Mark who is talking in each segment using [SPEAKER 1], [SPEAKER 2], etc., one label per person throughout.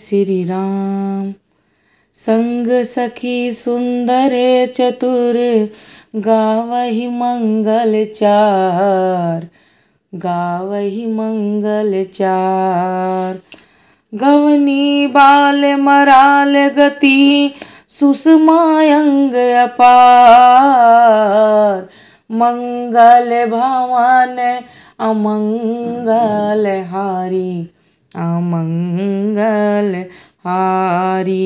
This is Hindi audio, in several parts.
[SPEAKER 1] श्री राम संग सखी सुंदर चतुर गावही मंगल चार गावही मंगल चार गवनी बाल मराल गति सुषमायंग अपार मंगल भवन अमंगल हारी अमंगल हारी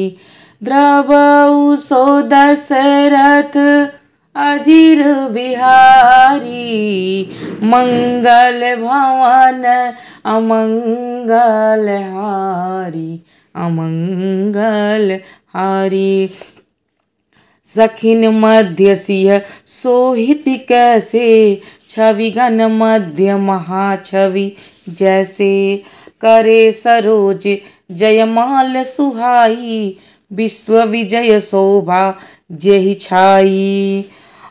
[SPEAKER 1] द्रवऊ सो दशरथ अजीर बिहारी मंगल भवन अमंगल हारी अमंगल हारी सखिन मध्य सिंह सोहित कैसे छवि गण मध्य महा छवि जैसे करे सरोज जय माल सुहाई विश्व विजय शोभा जय छाई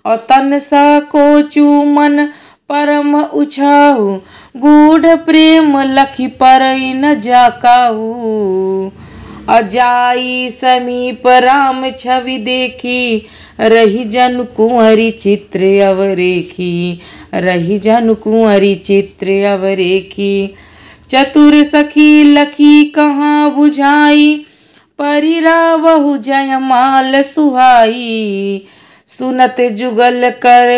[SPEAKER 1] और तन सा को चूमन परम उछाऊ गूढ़ प्रेम लखी पर न जाकाऊ अजाई समीप राम छवि देखी रही जन कुंवरी चित्र अवरेखी रही जन कुंवरी चित्र अवरेखी चतुर सखी लखी कहाँ बुझाई परिरावहु जय माल सुहाई सुनत जुगल कर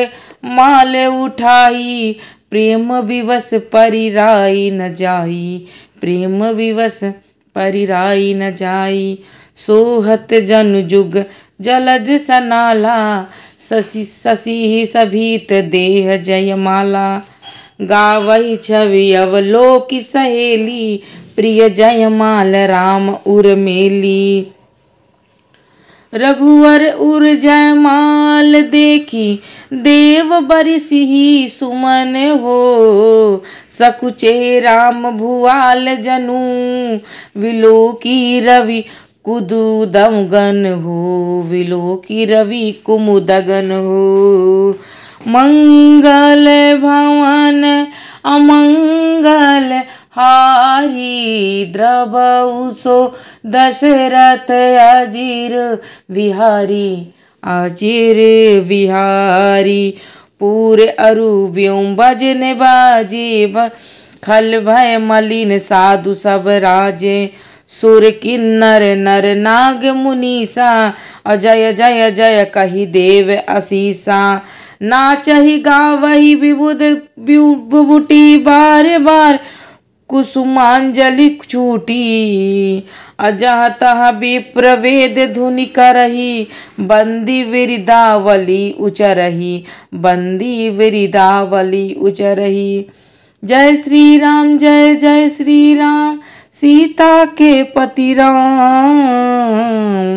[SPEAKER 1] माल उठाई प्रेम विवश परिराई न जाई प्रेम विवश परिराई न जाई सोहत जन जुग जलज सनाला शशि शशि सभीत देह जयमाला गावई छवि अवलोकी सहेली प्रिय जयमाल राम उर्मेली रघुवर उर जयमाल देखी देव बरिसी सुमन हो सकुचे राम भुआल विलो विलोकी रवि कुदुदमगन हो विलोकी रवि कुमुदगन हो मंगल भवन अमंगल हारी द्रबउसो दशरथ अजीर बिहारी अजीर बिहारी पूरे अरूब्यों बजने बाजीब खल भय मलिन साधु सब राजे सुर किन्नर नर नाग मुनीसा अजय जय जय कही देव असीसा नाचही गावहि विबुद बुबुटी बार बार कुसुमांजलि छूटी अजह तह विप्रवेद धुनि करही बंदी विरिदावली उचरही बंदी विरिदावली उचरही जय श्री राम जय जय श्री राम सीता के पति राम